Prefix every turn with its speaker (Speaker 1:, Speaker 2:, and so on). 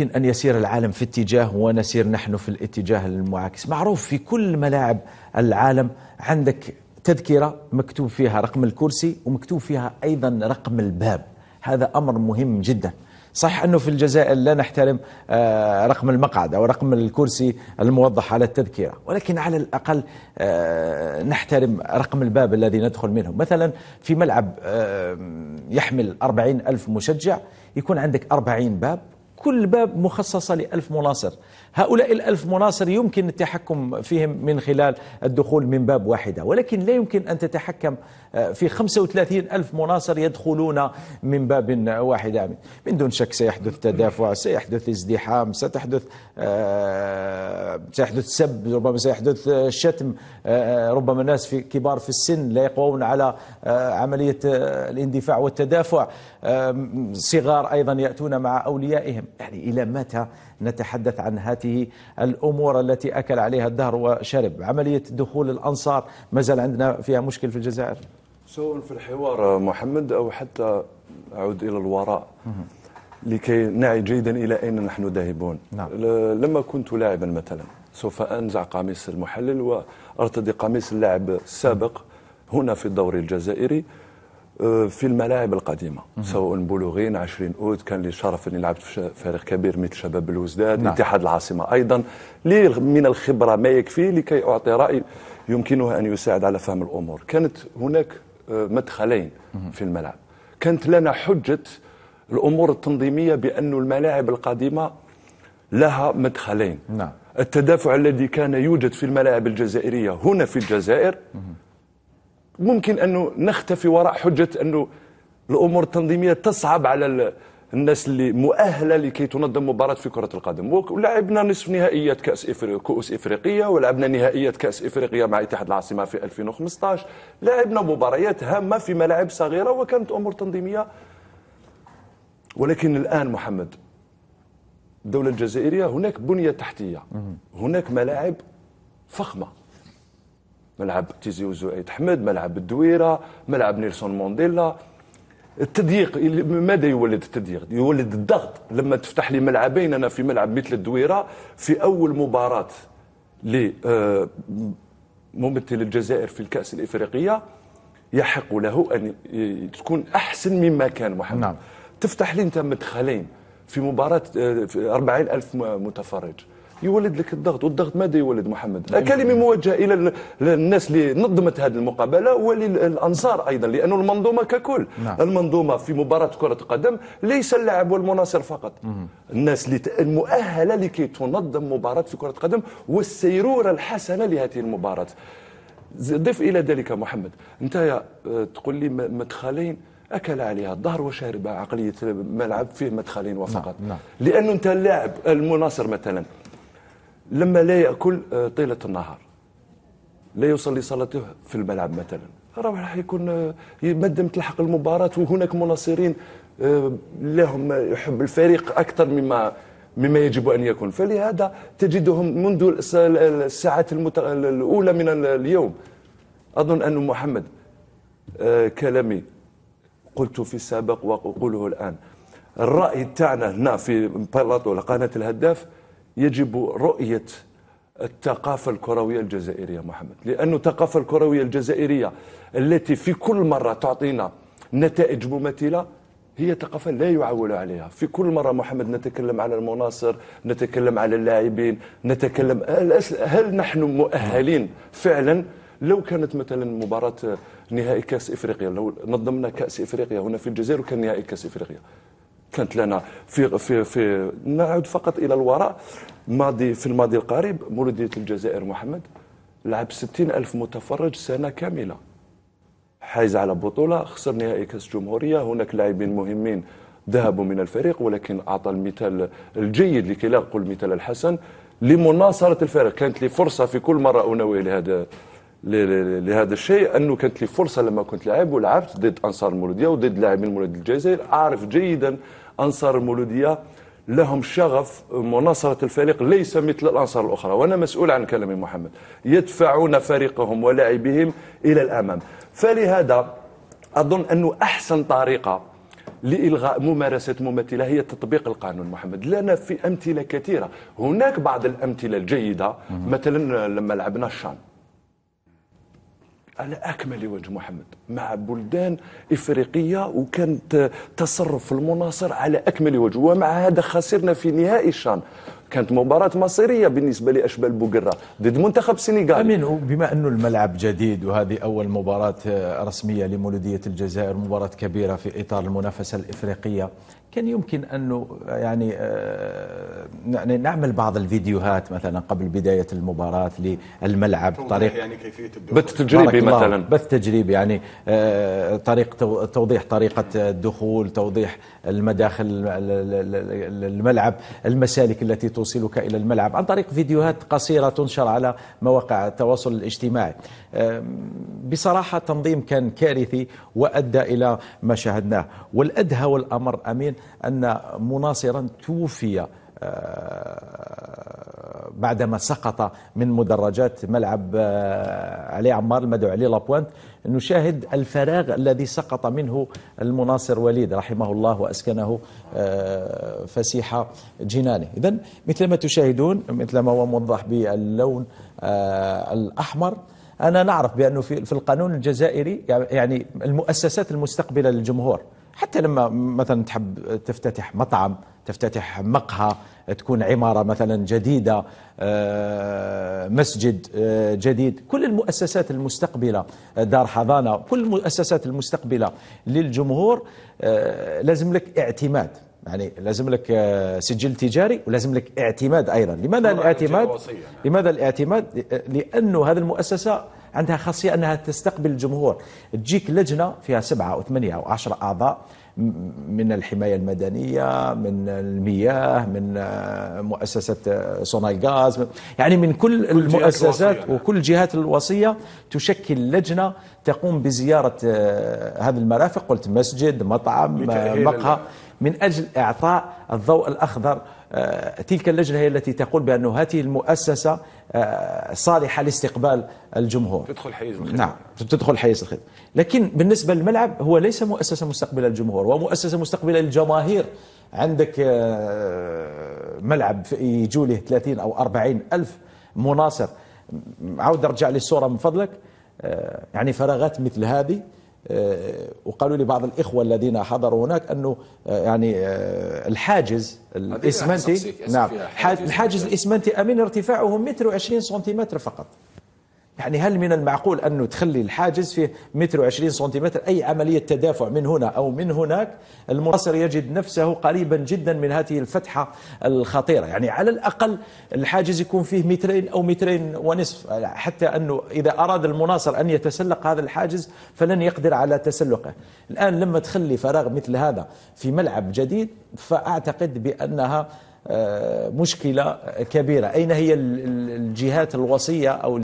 Speaker 1: يمكن أن يسير العالم في اتجاه ونسير نحن في الاتجاه المعاكس معروف في كل ملاعب العالم عندك تذكرة مكتوب فيها رقم الكرسي ومكتوب فيها أيضا رقم الباب هذا أمر مهم جدا صح أنه في الجزائر لا نحترم آه، رقم المقعد أو رقم الكرسي الموضح على التذكرة ولكن على الأقل آه، نحترم رقم الباب الذي ندخل منه مثلا في ملعب آه، يحمل أربعين ألف مشجع يكون عندك أربعين باب كل باب مخصصة لألف مناصر هؤلاء الألف مناصر يمكن التحكم فيهم من خلال الدخول من باب واحدة ولكن لا يمكن أن تتحكم آه، في 35 ألف مناصر يدخلون من باب واحد من دون شك سيحدث تدافع سيحدث ازدحام ستحدث آه، سيحدث سب ربما سيحدث شتم آه، ربما الناس في كبار في السن لا يقوون على عملية الاندفاع والتدافع صغار أيضا يأتون مع أوليائهم يعني إلى متى نتحدث عن هذه الأمور التي أكل عليها الدهر وشرب عملية دخول الأنصار ما زال عندنا فيها مشكل في الجزائر
Speaker 2: سواء في الحوار محمد أو حتى أعود إلى الوراء نعم. لكي نعي جيدا إلى أين نحن ذاهبون نعم. لما كنت لاعبا مثلا سوف أنزع قميص المحلل وأرتدي قميص اللاعب السابق هنا في الدوري الجزائري آه، في الملاعب القديمه سواء بلوغين 20 اوت كان لي الشرف اني لعبت في فريق كبير مثل شباب الوزداد نعم. اتحاد العاصمه ايضا لي من الخبره ما يكفي لكي اعطي راي يمكنه ان يساعد على فهم الامور كانت هناك آه، مدخلين في الملعب كانت لنا حجه الامور التنظيميه بان الملاعب القديمه لها مدخلين نعم. التدافع الذي كان يوجد في الملاعب الجزائريه هنا في الجزائر ممكن أنه نختفي وراء حجة أنه الأمور التنظيمية تصعب على الناس اللي مؤهله لكي تنظم مباراه في كره القدم ولعبنا نصف نهائيات كاس افريقيا كؤوس افريقيه ولعبنا نهائيات كاس افريقيا مع اتحاد العاصمه في 2015 لعبنا مباريات هامه في ملاعب صغيره وكانت امور تنظيميه ولكن الان محمد الدوله الجزائريه هناك بنيه تحتيه هناك ملاعب فخمه ملعب تيزي وزعيد حمد ملعب الدويره ملعب نيلسون مونديلا التضييق ماذا يولد التضييق؟ يولد الضغط لما تفتح لي ملعبين انا في ملعب مثل الدويره في اول مباراه لممثل آه، الجزائر في الكاس الافريقيه يحق له ان تكون احسن مما كان محمد نعم. تفتح لي انت مدخلين في مباراه 40 آه، الف متفرج يولد لك الضغط والضغط ماذا يولد محمد أيوة. كلمه موجهه الى الناس اللي نظمت هذه المقابله وللانصار ايضا لانه المنظومه ككل نعم. المنظومه في مباراه كره قدم ليس اللاعب والمناصر فقط مم. الناس اللي المؤهله لكي تنظم مباراه في كره قدم والسيروره الحسنه لهذه المباراه ضف الى ذلك محمد انت يا آه، تقول لي مدخلين اكل عليها الظهر وشارب عقليه ملعب فيه مدخلين وفقط نعم. نعم. لانه انت اللاعب المناصر مثلا لما لا يأكل آه، طيلة النهار لا يصلي صلاته في الملعب مثلا راح يكون آه، مادام تلحق المباراة وهناك مناصرين آه، لهم يحب الفريق أكثر مما مما يجب أن يكون فلهذا تجدهم منذ الساعات المت... الأولى من اليوم أظن أن محمد كلامي قلت في السابق وأقوله الآن الرأي تاعنا هنا في بلاطو قناه الهداف يجب رؤية الثقافة الكروية الجزائرية محمد لأن الثقافة الكروية الجزائرية التي في كل مرة تعطينا نتائج مماثلة هي ثقافة لا يعول عليها في كل مرة محمد نتكلم على المناصر نتكلم على اللاعبين نتكلم هل نحن مؤهلين فعلا لو كانت مثلا مباراة نهائي كأس إفريقيا لو نظمنا كأس إفريقيا هنا في الجزائر وكان نهائي كأس إفريقيا كانت لنا في في في نعود فقط الى الوراء ماضي في الماضي القريب مولوديه الجزائر محمد لعب 60 ألف متفرج سنة كاملة حايز على بطولة خسر نهائي كأس الجمهورية هناك لاعبين مهمين ذهبوا من الفريق ولكن أعطى المثال الجيد لكي لا أقول المثال الحسن لمناصرة الفريق كانت لي فرصة في كل مرة أنوي لهذا لهذا الشيء انه كانت لي فرصه لما كنت لاعب ولعبت ضد انصار المولوديه وضد لاعبين مولود الجزائر اعرف جيدا انصار المولوديه لهم شغف مناصرة الفريق ليس مثل الأنصار الأخرى وأنا مسؤول عن كلامي محمد يدفعون فريقهم ولاعبهم إلى الأمام فلهذا أظن أنه أحسن طريقة لإلغاء ممارسة ممثلة هي تطبيق القانون محمد لنا في أمثلة كثيرة هناك بعض الأمثلة الجيدة مثلا لما لعبنا الشان على اكمل وجه محمد مع بلدان افريقيه وكانت تصرف المناصر على اكمل وجه ومع هذا خسرنا في نهائي الشان كانت مباراة مصيرية بالنسبة لأشبال بوغرة ضد منتخب سنغال أمين
Speaker 1: بما أنه الملعب جديد وهذه أول مباراة آه، رسمية لمولودية الجزائر مباراة كبيرة في إطار المنافسة الإفريقية كان يمكن أنه يعني آه، يعني نعمل بعض الفيديوهات مثلا قبل بداية المباراة للملعب طريق يعني بث تجريبي مثلا بث تجريبي يعني آه، طريق توضيح طريقة الدخول توضيح المداخل الملعب المسالك التي توصلك إلى الملعب عن طريق فيديوهات قصيرة تنشر على مواقع التواصل الاجتماعي بصراحة تنظيم كان كارثي وأدى إلى ما شاهدناه والأدهى والأمر أمين أن مناصرا توفي أه، بعدما سقط من مدرجات ملعب آه، علي عمار المدعو عليه لابوانت نشاهد الفراغ الذي سقط منه المناصر وليد رحمه الله وأسكنه آه، فسيح جنانه إذا مثل ما تشاهدون مثل ما هو موضح باللون آه، الأحمر أنا نعرف بأنه في القانون الجزائري يعني-, يعني المؤسسات المستقبلة للجمهور حتى لما مثلا تحب تفتتح مطعم تفتتح مقهى تكون عمارة مثلا جديدة آه، مسجد آه، جديد كل المؤسسات المستقبلة آه، دار حضانة كل المؤسسات المستقبلة للجمهور لازم لك اعتماد يعني لازم لك سجل تجاري ولازم لك اعتماد ايضا لماذا الاعتماد نعم. لماذا الاعتماد لانه هذه المؤسسه عندها خاصيه انها تستقبل الجمهور تجيك لجنه فيها سبعه او ثمانيه او عشرة اعضاء من الحماية المدنية من المياه من مؤسسة الغاز يعني من كل, كل المؤسسات وكل جهات الوصية تشكل لجنة تقوم بزيارة آه، هذه المرافق قلت مسجد مطعم مقهى من أجل إعطاء الضوء الأخضر آه، تلك اللجنة هي التي تقول بأن هذه المؤسسة آه، صالحة لاستقبال الجمهور تدخل حيز الخدمة نعم تدخل حيز الخدمة لكن بالنسبة للملعب هو ليس مؤسسة مستقبلة للجمهور هو مؤسسة مستقبلة للجماهير عندك آه، ملعب يجوا له 30 أو 40 ألف مناصر عاود ارجع للصورة من فضلك يعني فراغات مثل هذه آه، وقالوا لي بعض الاخوه الذين حضروا هناك انه آه، يعني آه، الحاجز الاسمنتي يعني نعم الحاجز الاسمنتي امين ارتفاعه متر وعشرين سنتيمتر فقط يعني هل من المعقول أنه تخلي الحاجز فيه متر وعشرين سنتيمتر أي عملية تدافع من هنا أو من هناك المناصر يجد نفسه قريبا جدا من هذه الفتحة الخطيرة يعني على الأقل الحاجز يكون فيه مترين أو مترين ونصف حتى أنه إذا أراد المناصر أن يتسلق هذا الحاجز فلن يقدر على تسلقه الآن لما تخلي فراغ مثل هذا في ملعب جديد فأعتقد بأنها آه، مشكلة كبيرة أين هي الجهات الوصية أو